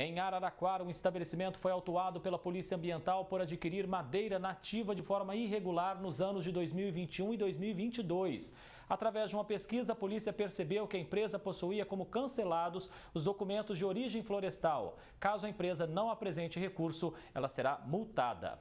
Em Araraquara, um estabelecimento foi autuado pela Polícia Ambiental por adquirir madeira nativa de forma irregular nos anos de 2021 e 2022. Através de uma pesquisa, a polícia percebeu que a empresa possuía como cancelados os documentos de origem florestal. Caso a empresa não apresente recurso, ela será multada.